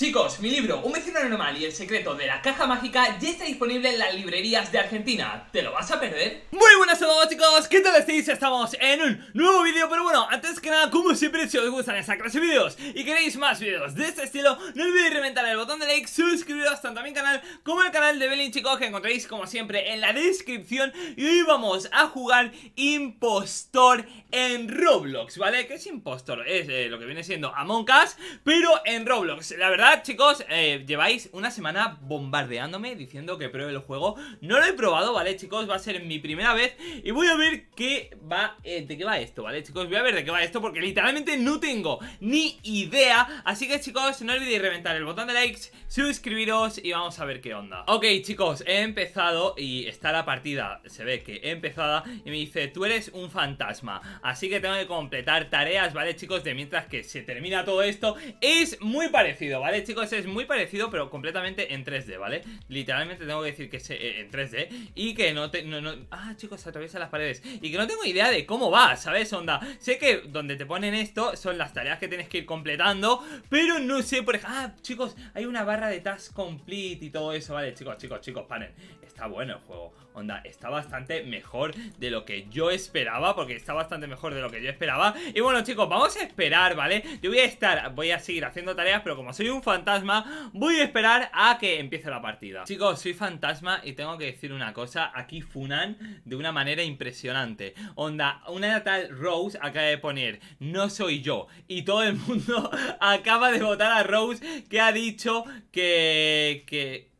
Chicos, mi libro Un vecino normal y el secreto de la caja mágica ya está disponible en las librerías de Argentina. ¿Te lo vas a perder? Muy buenas a todos chicos, ¿qué tal estáis? Estamos en un nuevo vídeo, pero bueno, antes que nada, como siempre, si os gustan esta clase de vídeos y queréis más vídeos de este estilo, no olvidéis reventar el botón de like, suscribiros tanto a mi canal como al canal de Belin chicos, que encontráis como siempre en la descripción. Y hoy vamos a jugar Impostor en Roblox, ¿vale? ¿Qué es Impostor? Es eh, lo que viene siendo Among Us, pero en Roblox, la verdad chicos, eh, lleváis una semana bombardeándome diciendo que pruebe el juego No lo he probado, ¿vale chicos? Va a ser mi primera vez y voy a ver qué va, eh, de qué va esto, ¿vale chicos? Voy a ver de qué va esto porque literalmente no tengo ni idea Así que chicos, no olvidéis reventar el botón de likes, suscribiros y vamos a ver qué onda Ok chicos, he empezado y está la partida, se ve que he empezado y me dice Tú eres un fantasma, así que tengo que completar tareas, ¿vale chicos? De mientras que se termina todo esto, es muy parecido, ¿vale? Eh, chicos, es muy parecido, pero completamente en 3D, ¿vale? Literalmente tengo que decir que es eh, en 3D y que no, te, Ah, chicos, atraviesa las paredes. Y que no tengo idea de cómo va, ¿sabes, onda? Sé que donde te ponen esto son las tareas que tienes que ir completando, pero no sé, por ejemplo... Ah, chicos, hay una barra de task complete y todo eso, ¿vale? Chicos, chicos, chicos, paren. Está bueno el juego, onda, está bastante mejor de lo que yo esperaba, porque está bastante mejor de lo que yo esperaba. Y bueno, chicos, vamos a esperar, ¿vale? Yo voy a estar, voy a seguir haciendo tareas, pero como soy un fantasma, voy a esperar a que empiece la partida. Chicos, soy fantasma y tengo que decir una cosa, aquí funan de una manera impresionante. Onda, una tal Rose acaba de poner, no soy yo, y todo el mundo acaba de votar a Rose que ha dicho que... que...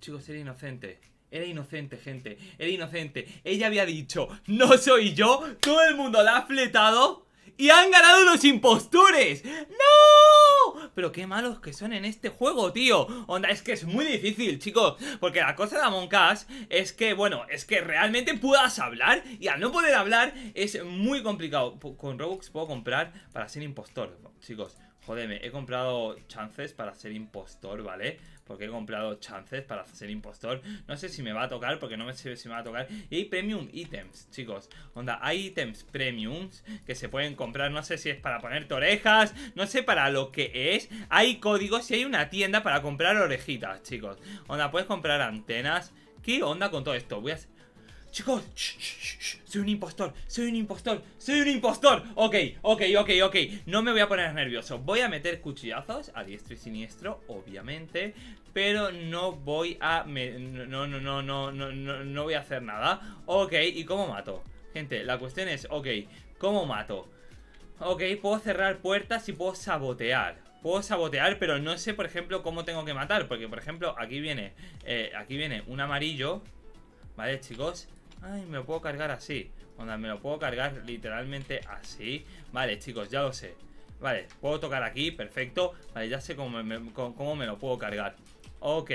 Chicos, era inocente. Era inocente, gente. Era inocente. Ella había dicho, no soy yo. Todo el mundo la ha fletado. Y han ganado los impostores. ¡No! pero qué malos que son en este juego, tío. Onda, es que es muy difícil, chicos. Porque la cosa de Among Us es que, bueno, es que realmente puedas hablar. Y al no poder hablar es muy complicado. Con Robux puedo comprar para ser impostor, chicos. Jodeme, he comprado chances para ser impostor, ¿vale? Porque he comprado chances para ser impostor. No sé si me va a tocar, porque no me sé si me va a tocar. Y hay premium items, chicos. Onda, hay ítems premiums que se pueden comprar. No sé si es para ponerte orejas, no sé para lo que es. Hay códigos y hay una tienda para comprar orejitas, chicos. Onda, puedes comprar antenas. ¿Qué onda con todo esto? Voy a... Chicos, soy un impostor, soy un impostor, soy un impostor Ok, ok, ok, ok No me voy a poner nervioso Voy a meter cuchillazos a diestro y siniestro, obviamente Pero no voy a... No, no, no, no, no, no, voy a hacer nada Ok, ¿y cómo mato? Gente, la cuestión es, ok, ¿cómo mato? Ok, puedo cerrar puertas y puedo sabotear puedo sabotear, pero no sé, por ejemplo, cómo tengo que matar. Porque, por ejemplo, aquí viene, eh, aquí viene un amarillo, ¿vale, chicos? Ay, me lo puedo cargar así. Onda, me lo puedo cargar literalmente así. Vale, chicos, ya lo sé. Vale, puedo tocar aquí, perfecto. Vale, ya sé cómo me, lo puedo cargar. Ok.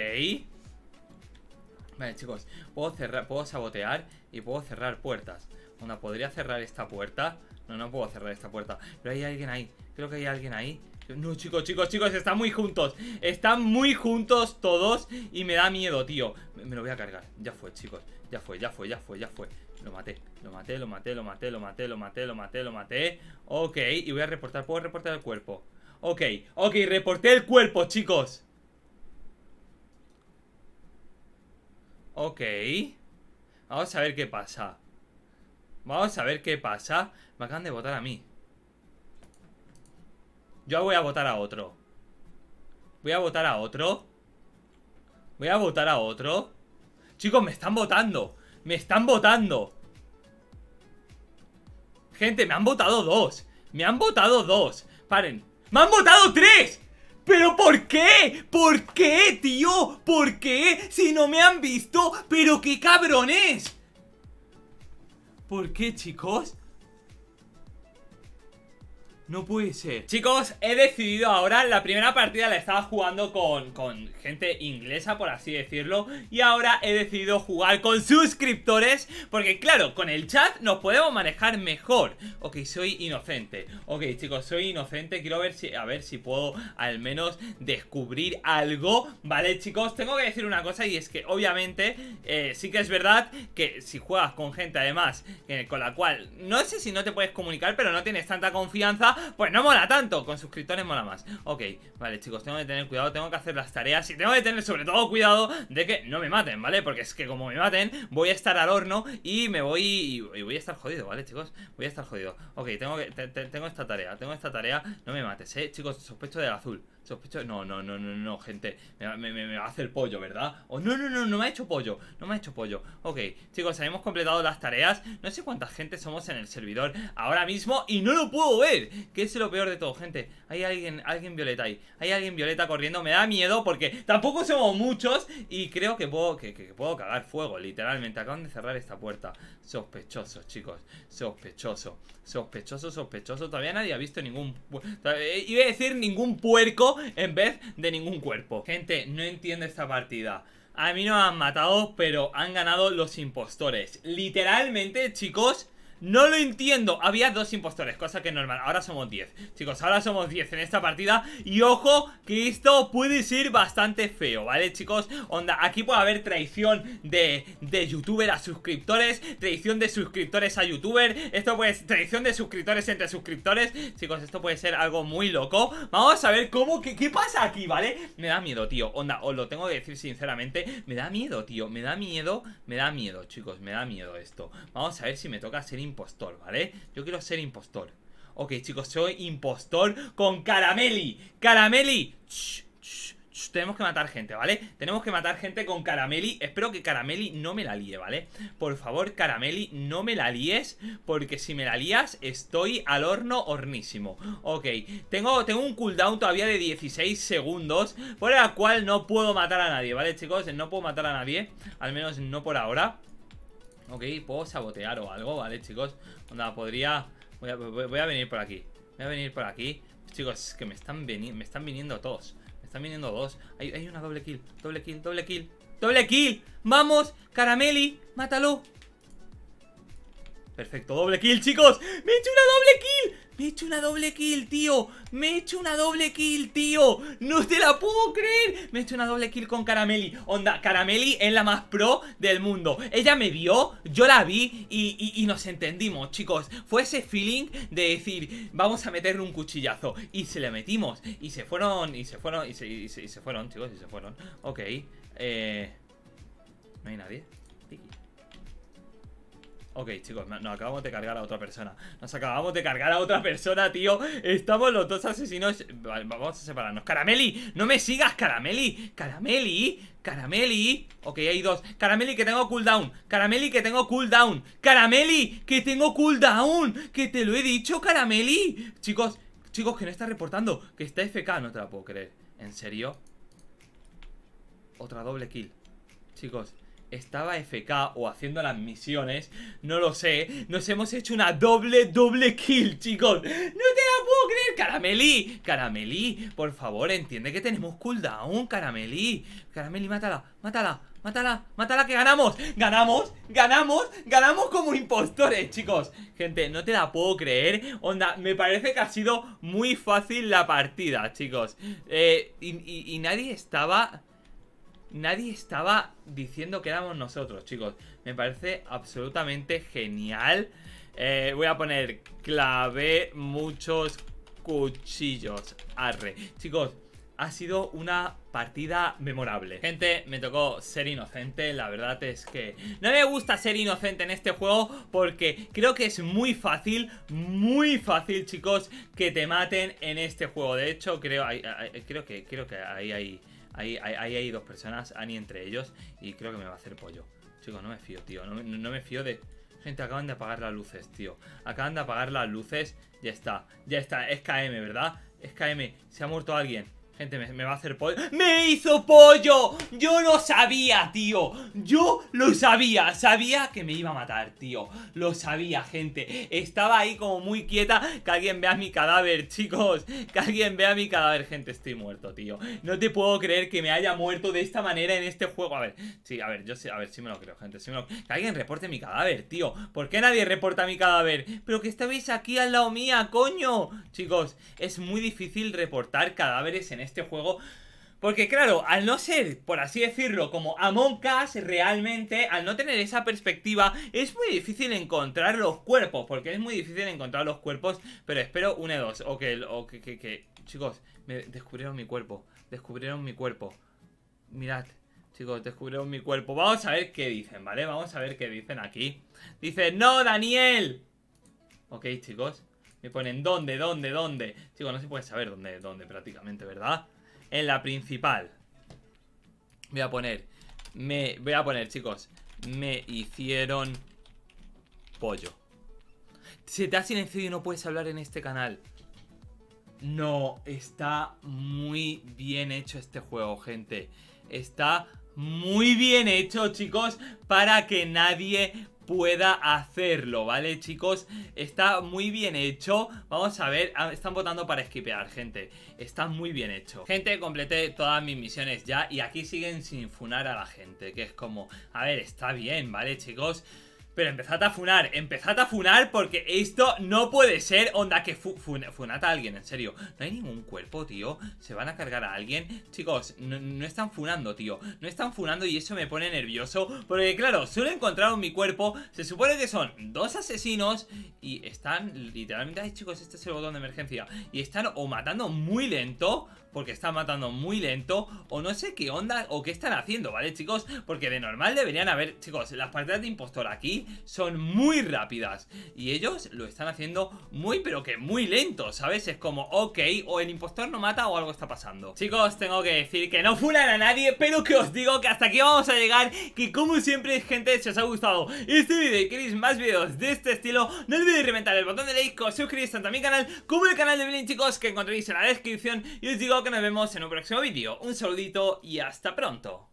Vale, chicos, puedo cerrar, puedo sabotear y puedo cerrar puertas. Onda, podría cerrar esta puerta. No, no puedo cerrar esta puerta. Pero hay alguien ahí. Creo que hay alguien ahí no, chicos, chicos, chicos, están muy juntos Están muy juntos todos Y me da miedo, tío Me lo voy a cargar, ya fue, chicos Ya fue, ya fue, ya fue, ya fue Lo maté, lo maté, lo maté, lo maté, lo maté, lo maté, lo maté, lo maté Ok, y voy a reportar, ¿puedo reportar el cuerpo? Ok, ok, reporté el cuerpo, chicos Ok Vamos a ver qué pasa Vamos a ver qué pasa Me acaban de votar a mí yo voy a votar a otro. Voy a votar a otro. Voy a votar a otro. Chicos, me están votando. Me están votando. Gente, me han votado dos. Me han votado dos. Paren. ¡Me han votado tres! ¿Pero por qué? ¿Por qué, tío? ¿Por qué? Si no me han visto, pero qué cabrones. ¿Por qué, chicos? No puede ser Chicos, he decidido ahora La primera partida la estaba jugando con, gente inglesa, por así decirlo Y ahora he decidido jugar con suscriptores Porque claro, con el chat nos podemos manejar mejor Ok, soy inocente Ok, chicos, soy inocente Quiero ver si, a ver si puedo al menos descubrir algo Vale, chicos, tengo que decir una cosa Y es que obviamente eh, sí que es verdad Que si juegas con gente además Con la cual, no sé si no te puedes comunicar Pero no tienes tanta confianza pues no mola tanto. Con suscriptores mola más. Ok, vale, chicos, tengo que tener cuidado, tengo que hacer las tareas y tengo que tener sobre todo cuidado de que no me maten, ¿vale? Porque es que como me maten, voy a estar al horno y me voy y voy a estar jodido, ¿vale, chicos? Voy a estar jodido. Ok, tengo que tengo esta tarea, tengo esta tarea. No me mates, ¿eh? Chicos, sospecho del azul. Sospecho... No, no, no, no, no, gente. Me, me, me va a hacer pollo, ¿verdad? O oh, no, no, no, no me ha hecho pollo. No me ha hecho pollo. Ok, chicos, hemos completado las tareas. No sé cuánta gente somos en el servidor ahora mismo y no lo puedo ver. ¿Qué es lo peor de todo, gente. Hay alguien, alguien violeta ahí. Hay alguien violeta corriendo. Me da miedo porque tampoco somos muchos. Y creo que puedo, que, puedo cagar fuego, literalmente. Acaban de cerrar esta puerta. Sospechoso, chicos. Sospechoso. Sospechoso, sospechoso. Todavía nadie ha visto ningún... Eh, iba a decir ningún puerco en vez de ningún cuerpo. Gente, no entiendo esta partida. A mí no han matado, pero han ganado los impostores. Literalmente, chicos, no lo entiendo Había dos impostores, cosa que normal Ahora somos 10 Chicos, ahora somos 10 en esta partida Y ojo, que esto puede ser bastante feo, ¿vale, chicos? Onda, aquí puede haber traición de, de youtuber a suscriptores Traición de suscriptores a youtuber Esto puede ser traición de suscriptores entre suscriptores Chicos, esto puede ser algo muy loco Vamos a ver cómo, qué, pasa aquí, ¿vale? Me da miedo, tío Onda, os lo tengo que decir sinceramente Me da miedo, tío Me da miedo, me da miedo, chicos Me da miedo esto Vamos a ver si me toca ser impostor, ¿vale? Yo quiero ser impostor. Ok, chicos, soy impostor con Carameli. ¡Carameli! Tenemos que matar gente, ¿vale? Tenemos que matar gente con Carameli. Espero que Carameli no me la líe, ¿vale? Por favor, Carameli, no me la líes. Porque si me la lías, estoy al horno hornísimo. Ok, tengo, tengo un cooldown todavía de 16 segundos. Por el cual no puedo matar a nadie, ¿vale, chicos? No puedo matar a nadie. Al menos no por ahora. Ok, puedo sabotear o algo, ¿vale, chicos? Onda, podría... Voy a, venir por aquí. Voy a venir por aquí. Chicos, es que me están, me están viniendo todos Me están viniendo dos. Hay, hay una doble kill. Doble kill, doble kill. ¡Doble kill! ¡Vamos! ¡Carameli! ¡Mátalo! Perfecto, doble kill, chicos ¡Me he hecho una doble kill! ¡Me he hecho una doble kill, tío! ¡Me he hecho una doble kill, tío! ¡No te la puedo creer! Me he hecho una doble kill con Carameli Onda, Carameli es la más pro del mundo Ella me vio, yo la vi y, nos entendimos, chicos Fue ese feeling de decir Vamos a meterle un cuchillazo Y se le metimos Y se fueron, y se fueron, y se, se fueron, chicos, y se fueron Ok, eh... No hay nadie Ok, chicos, nos acabamos de cargar a otra persona Nos acabamos de cargar a otra persona, tío Estamos los dos asesinos Vale, vamos a separarnos ¡Carameli! ¡No me sigas, Carameli! ¡Carameli! ¡Carameli! Ok, hay dos ¡Carameli, que tengo cooldown! ¡Carameli, que tengo cooldown! ¡Carameli, que tengo cooldown! ¡Que te lo he dicho, Carameli! Chicos, chicos, que no está reportando Que está FK, no te la puedo creer ¿En serio? Otra doble kill Chicos, estaba FK o haciendo las misiones, no lo sé, nos hemos hecho una doble, doble kill, chicos. ¡No te la puedo creer! ¡Caramelí! ¡Caramelí! Por favor, entiende que tenemos cooldown, Caramelí. Caramelí, mátala, mátala, Mátala, mátala que ganamos Ganamos, ganamos, ganamos como impostores, chicos Gente, no te la puedo creer Onda, me parece que ha sido muy fácil la partida, chicos eh, y nadie estaba nadie estaba diciendo que éramos nosotros, chicos. Me parece absolutamente genial. Eh, voy a poner clave muchos cuchillos. Arre. Chicos, ha sido una partida memorable. Gente, me tocó ser inocente. La verdad es que no me gusta ser inocente en este juego porque creo que es muy fácil, muy fácil, chicos, que te maten en este juego. De hecho, creo, creo que creo que ahí hay... Ahí, hay dos personas, Annie entre ellos, y creo que me va a hacer pollo. Chicos, no me fío, tío. no, me fío de... Gente, acaban de apagar las luces, tío. Acaban de apagar las luces. Ya está, ya está. Es KM, ¿verdad? Es KM. Se ha muerto alguien. Gente, me, va a hacer pollo ¡Me hizo pollo! Yo lo sabía, tío Yo lo sabía Sabía que me iba a matar, tío Lo sabía, gente Estaba ahí como muy quieta Que alguien vea mi cadáver, chicos Que alguien vea mi cadáver, gente Estoy muerto, tío No te puedo creer que me haya muerto de esta manera en este juego A ver, sí, a ver, yo sé A ver, sí me lo creo, gente Que alguien reporte mi cadáver, tío ¿Por qué nadie reporta mi cadáver? Pero que estabais aquí al lado mía, coño Chicos, es muy difícil reportar cadáveres en este este juego. Porque claro, al no ser, por así decirlo, como Among Us, realmente, al no tener esa perspectiva, es muy difícil encontrar los cuerpos, porque es muy difícil encontrar los cuerpos, pero espero Un e dos, o que, o que, que, chicos, me descubrieron mi cuerpo, descubrieron mi cuerpo, mirad, Chicos, descubrieron mi cuerpo. Vamos a ver qué dicen, ¿vale? Vamos a ver qué dicen aquí. Dicen, no, Daniel. Ok, chicos. Me ponen dónde, dónde, dónde. Chicos, no se puede saber dónde, dónde prácticamente, ¿verdad? En la principal. Voy a poner. Me. Voy a poner, chicos. Me hicieron pollo. Se te ha silenciado y no puedes hablar en este canal. No, está muy bien hecho este juego, gente. Está muy bien hecho, chicos, para que nadie pueda hacerlo, ¿vale, chicos? Está muy bien hecho. Vamos a ver, ah, están votando para skipear, gente. Está muy bien hecho. Gente, completé todas mis misiones ya y aquí siguen sin funar a la gente, que es como, a ver, está bien, ¿vale, chicos? Pero empezad a funar, empezad a funar porque esto no puede ser. Onda, que fu a alguien, en serio. No hay ningún cuerpo, tío. Se van a cargar a alguien. Chicos, no, están funando, tío. No están funando y eso me pone nervioso. Porque, claro, solo encontrar mi cuerpo. Se supone que son dos asesinos y están literalmente... Ay, chicos, este es el botón de emergencia. Y están o matando muy lento porque están matando muy lento o no sé qué onda o qué están haciendo, ¿vale, chicos? Porque de normal deberían haber, chicos, las partidas de impostor aquí son muy rápidas. Y ellos lo están haciendo muy, pero que muy lento, ¿sabes? Es como, ok, o el impostor no mata o algo está pasando. Chicos, tengo que decir que no fulan a nadie, pero que os digo que hasta aquí vamos a llegar. Que como siempre, gente, si os ha gustado este vídeo y queréis más vídeos de este estilo, no olvidéis reventar el botón de like, suscribiros tanto a mi canal como el canal de Belén, chicos, que encontréis en la descripción. Y os digo que nos vemos en un próximo vídeo. Un saludito y hasta pronto.